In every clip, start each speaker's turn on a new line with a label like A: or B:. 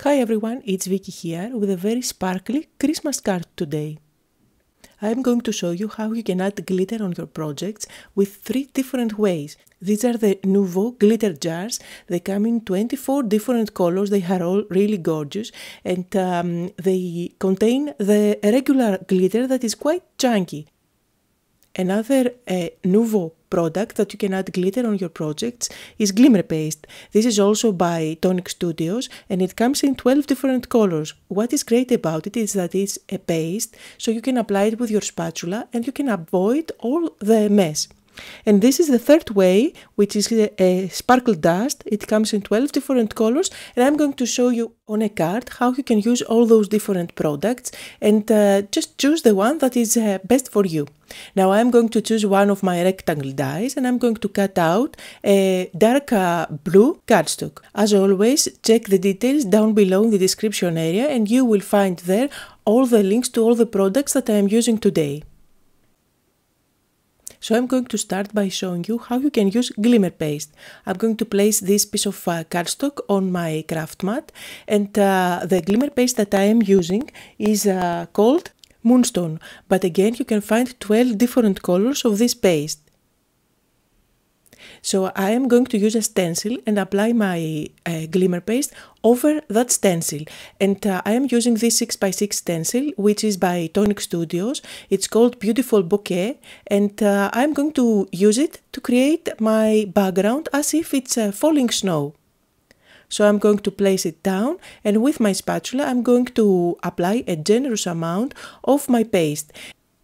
A: Hi everyone, it's Vicky here with a very sparkly Christmas card today. I am going to show you how you can add glitter on your projects with three different ways. These are the Nouveau glitter jars. They come in 24 different colors. They are all really gorgeous and um, they contain the regular glitter that is quite chunky. Another uh, Nouveau product that you can add glitter on your projects is Glimmer Paste. This is also by Tonic Studios and it comes in 12 different colors. What is great about it is that it's a paste, so you can apply it with your spatula and you can avoid all the mess. And this is the third way, which is uh, a, sparkle dust. It comes in 12 different colors, and I'm going to show you on a card how you can use all those different products and uh, just choose the one that is uh, best for you. Now I'm going to choose one of my rectangle dies and I'm going to cut out a dark uh, blue cardstock. As always, check the details down below in the description area and you will find there all the links to all the products that I am using today. So I'm going to start by showing you how you can use glimmer paste. I'm going to place this piece of uh, cardstock on my craft mat and uh, the glimmer paste that I am using is uh, called Moonstone, but again you can find 12 different colors of this paste. So I am going to use a stencil and apply my uh, glimmer paste over that stencil. And uh, I am using this 6x6 stencil, which is by Tonic Studios. It's called Beautiful Bouquet. And uh, I'm going to use it to create my background as if it's uh, falling snow. So I'm going to place it down and with my spatula I'm going to apply a generous amount of my paste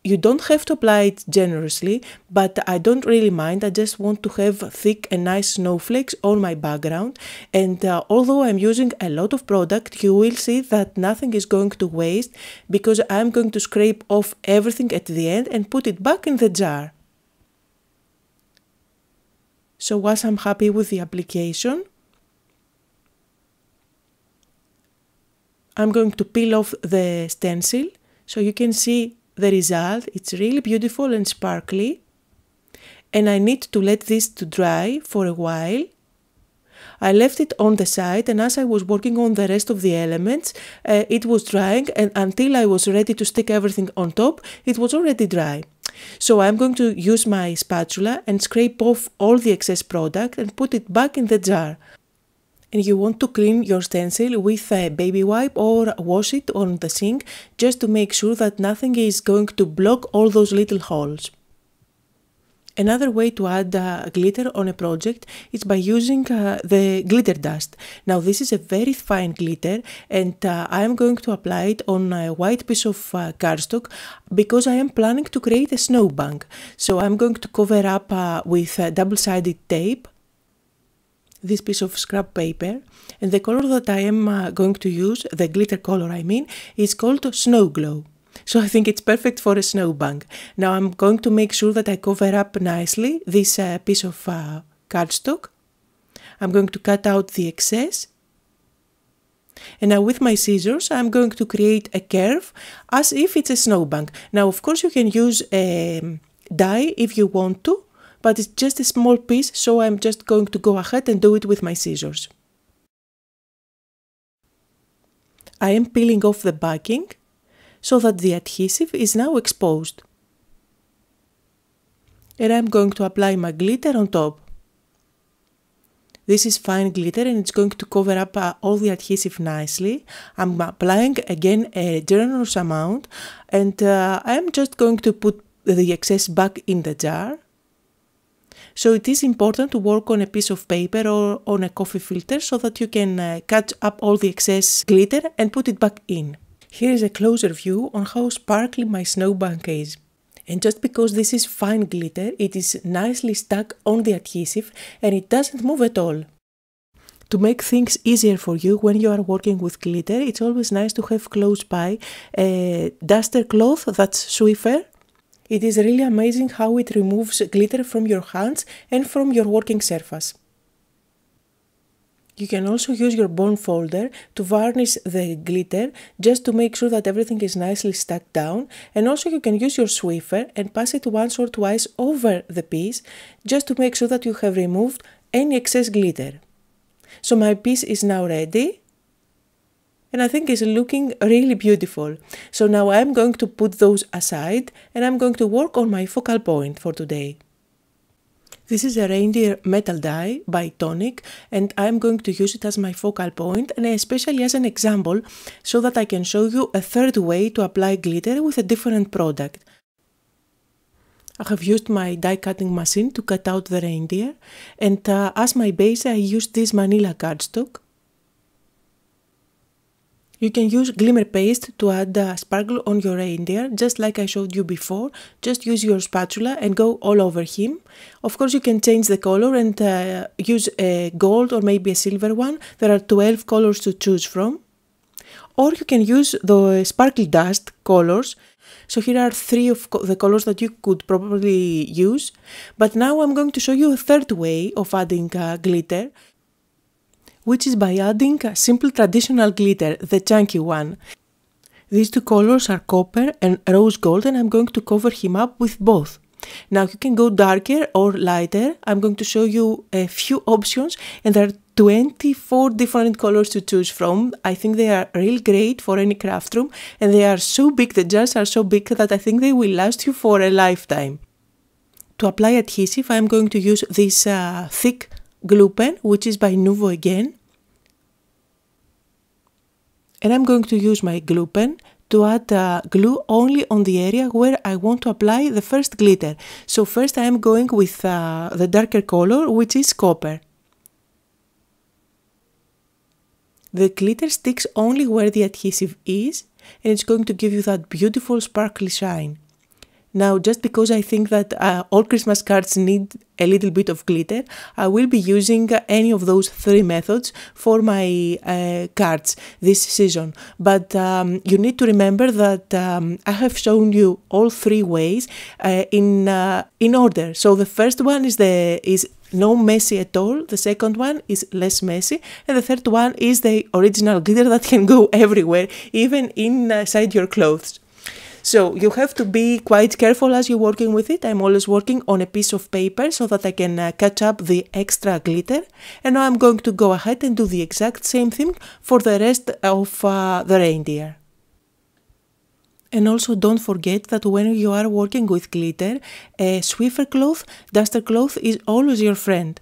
A: you don't have to apply it generously, but I don't really mind. I just want to have thick and nice snowflakes on my background. And uh, although I'm using a lot of product, you will see that nothing is going to waste because I'm going to scrape off everything at the end and put it back in the jar. So once I'm happy with the application, I'm going to peel off the stencil so you can see the result it's really beautiful and sparkly and I need to let this to dry for a while. I left it on the side and as I was working on the rest of the elements uh, it was drying and until I was ready to stick everything on top it was already dry. So I'm going to use my spatula and scrape off all the excess product and put it back in the jar and you want to clean your stencil with a baby wipe or wash it on the sink just to make sure that nothing is going to block all those little holes. Another way to add uh, glitter on a project is by using uh, the glitter dust. Now this is a very fine glitter and uh, I am going to apply it on a white piece of uh, cardstock because I am planning to create a snowbank. So I'm going to cover up uh, with double-sided tape this piece of scrap paper and the color that I am uh, going to use, the glitter color I mean, is called Snow Glow. So I think it's perfect for a snowbank. Now I'm going to make sure that I cover up nicely this uh, piece of uh, cardstock. I'm going to cut out the excess. And now with my scissors, I'm going to create a curve as if it's a snowbank. Now, of course, you can use a um, die if you want to, but it's just a small piece, so I'm just going to go ahead and do it with my scissors. I am peeling off the backing so that the adhesive is now exposed. And I'm going to apply my glitter on top. This is fine glitter and it's going to cover up uh, all the adhesive nicely. I'm applying again a generous amount and uh, I'm just going to put the excess back in the jar so it is important to work on a piece of paper or on a coffee filter so that you can uh, catch up all the excess glitter and put it back in. Here is a closer view on how sparkly my snowbank is. And just because this is fine glitter, it is nicely stuck on the adhesive and it doesn't move at all. To make things easier for you when you are working with glitter, it's always nice to have close by a duster cloth that's Swiffer it is really amazing how it removes glitter from your hands and from your working surface. You can also use your bone folder to varnish the glitter just to make sure that everything is nicely stuck down and also you can use your Swiffer and pass it once or twice over the piece just to make sure that you have removed any excess glitter. So my piece is now ready and I think it's looking really beautiful. So now I'm going to put those aside and I'm going to work on my focal point for today. This is a reindeer metal die by Tonic and I'm going to use it as my focal point and especially as an example so that I can show you a third way to apply glitter with a different product. I have used my die cutting machine to cut out the reindeer and uh, as my base I used this manila cardstock you can use glimmer paste to add a sparkle on your reindeer, just like I showed you before. Just use your spatula and go all over him. Of course, you can change the color and uh, use a gold or maybe a silver one. There are 12 colors to choose from. Or you can use the sparkle dust colors. So here are three of co the colors that you could probably use. But now I'm going to show you a third way of adding uh, glitter which is by adding a simple traditional glitter, the chunky one. These two colors are copper and rose gold and I'm going to cover him up with both. Now you can go darker or lighter. I'm going to show you a few options and there are 24 different colors to choose from. I think they are real great for any craft room and they are so big, the jars are so big that I think they will last you for a lifetime. To apply adhesive I'm going to use this uh, thick pen, which is by Nuvo again. And I'm going to use my pen to add uh, glue only on the area where I want to apply the first glitter. So first I am going with uh, the darker color, which is copper. The glitter sticks only where the adhesive is and it's going to give you that beautiful sparkly shine. Now, just because I think that uh, all Christmas cards need a little bit of glitter, I will be using uh, any of those three methods for my uh, cards this season. But um, you need to remember that um, I have shown you all three ways uh, in uh, in order. So the first one is the is no messy at all. The second one is less messy. And the third one is the original glitter that can go everywhere, even inside your clothes. So you have to be quite careful as you're working with it. I'm always working on a piece of paper so that I can uh, catch up the extra glitter. And now I'm going to go ahead and do the exact same thing for the rest of uh, the reindeer. And also don't forget that when you are working with glitter, a Swiffer cloth, duster cloth is always your friend.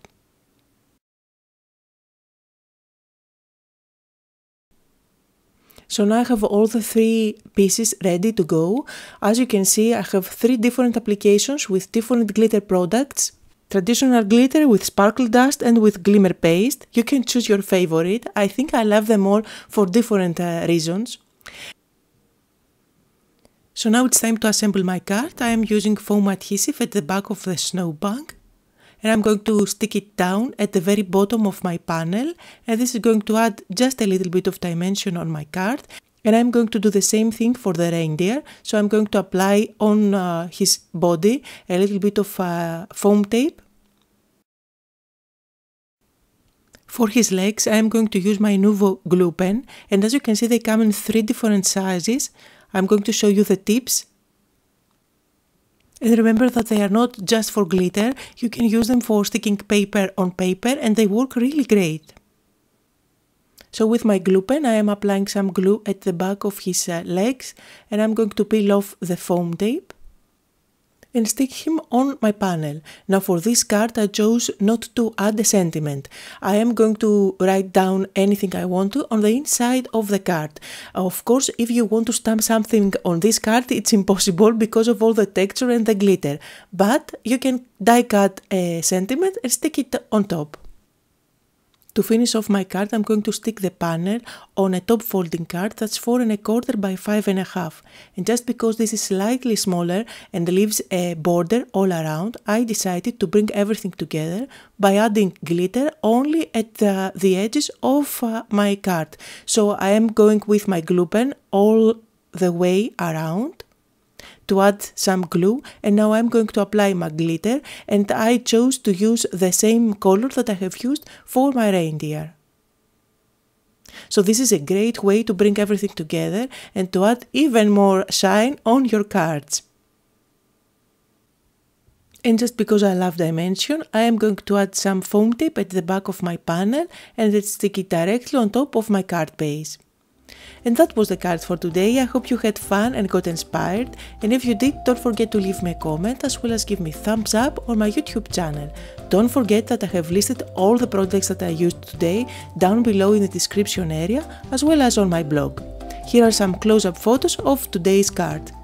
A: So now I have all the three pieces ready to go. As you can see, I have three different applications with different glitter products. Traditional glitter with sparkle dust and with glimmer paste. You can choose your favorite. I think I love them all for different uh, reasons. So now it's time to assemble my card. I am using foam adhesive at the back of the snowbank and I'm going to stick it down at the very bottom of my panel and this is going to add just a little bit of dimension on my card and I'm going to do the same thing for the reindeer so I'm going to apply on uh, his body a little bit of uh, foam tape For his legs I am going to use my Nuvo glue pen and as you can see they come in three different sizes I'm going to show you the tips and remember that they are not just for glitter, you can use them for sticking paper on paper and they work really great. So with my glue pen I am applying some glue at the back of his uh, legs and I'm going to peel off the foam tape and stick him on my panel. Now for this card I chose not to add a sentiment. I am going to write down anything I want to on the inside of the card. Of course if you want to stamp something on this card it's impossible because of all the texture and the glitter, but you can die cut a sentiment and stick it on top. To finish off my card, I'm going to stick the panel on a top folding card that's four and a quarter by five and a half. And just because this is slightly smaller and leaves a border all around, I decided to bring everything together by adding glitter only at the, the edges of uh, my card. So I am going with my glue pen all the way around to add some glue and now I'm going to apply my glitter and I chose to use the same color that I have used for my reindeer. So this is a great way to bring everything together and to add even more shine on your cards. And just because I love dimension, I am going to add some foam tape at the back of my panel and then stick it directly on top of my card base. And that was the card for today. I hope you had fun and got inspired. And if you did, don't forget to leave me a comment as well as give me thumbs up on my YouTube channel. Don't forget that I have listed all the products that I used today down below in the description area as well as on my blog. Here are some close-up photos of today's card.